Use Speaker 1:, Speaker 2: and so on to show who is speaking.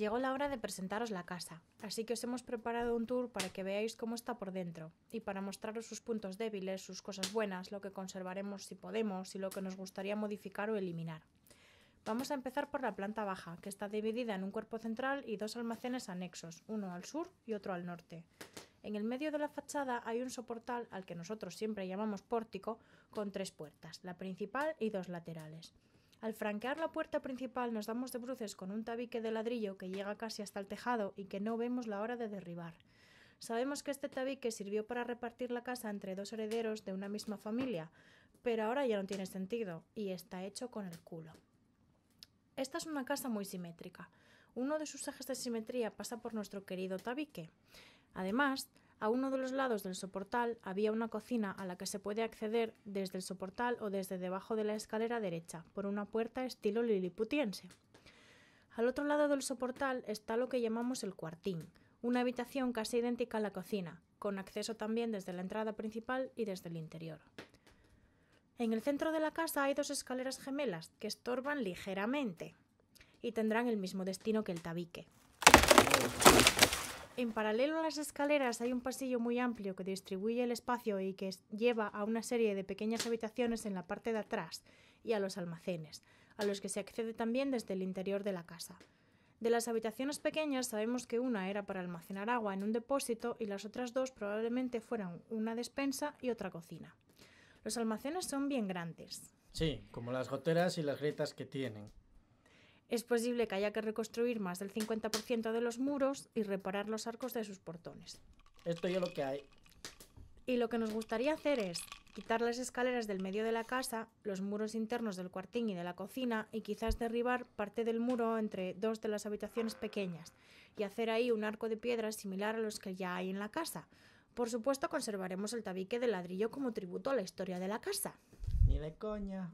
Speaker 1: Llegó la hora de presentaros la casa, así que os hemos preparado un tour para que veáis cómo está por dentro y para mostraros sus puntos débiles, sus cosas buenas, lo que conservaremos si podemos y lo que nos gustaría modificar o eliminar. Vamos a empezar por la planta baja, que está dividida en un cuerpo central y dos almacenes anexos, uno al sur y otro al norte. En el medio de la fachada hay un soportal al que nosotros siempre llamamos pórtico, con tres puertas, la principal y dos laterales. Al franquear la puerta principal nos damos de bruces con un tabique de ladrillo que llega casi hasta el tejado y que no vemos la hora de derribar. Sabemos que este tabique sirvió para repartir la casa entre dos herederos de una misma familia, pero ahora ya no tiene sentido y está hecho con el culo. Esta es una casa muy simétrica. Uno de sus ejes de simetría pasa por nuestro querido tabique. Además, a uno de los lados del soportal había una cocina a la que se puede acceder desde el soportal o desde debajo de la escalera derecha, por una puerta estilo liliputiense. Al otro lado del soportal está lo que llamamos el cuartín, una habitación casi idéntica a la cocina, con acceso también desde la entrada principal y desde el interior. En el centro de la casa hay dos escaleras gemelas que estorban ligeramente y tendrán el mismo destino que el tabique en paralelo a las escaleras hay un pasillo muy amplio que distribuye el espacio y que lleva a una serie de pequeñas habitaciones en la parte de atrás y a los almacenes, a los que se accede también desde el interior de la casa. De las habitaciones pequeñas sabemos que una era para almacenar agua en un depósito y las otras dos probablemente fueran una despensa y otra cocina. Los almacenes son bien grandes. Sí, como las goteras y las grietas que tienen. Es posible que haya que reconstruir más del 50% de los muros y reparar los arcos de sus portones. Esto ya lo que hay. Y lo que nos gustaría hacer es quitar las escaleras del medio de la casa, los muros internos del cuartín y de la cocina y quizás derribar parte del muro entre dos de las habitaciones pequeñas y hacer ahí un arco de piedra similar a los que ya hay en la casa. Por supuesto conservaremos el tabique de ladrillo como tributo a la historia de la casa. Ni de coña.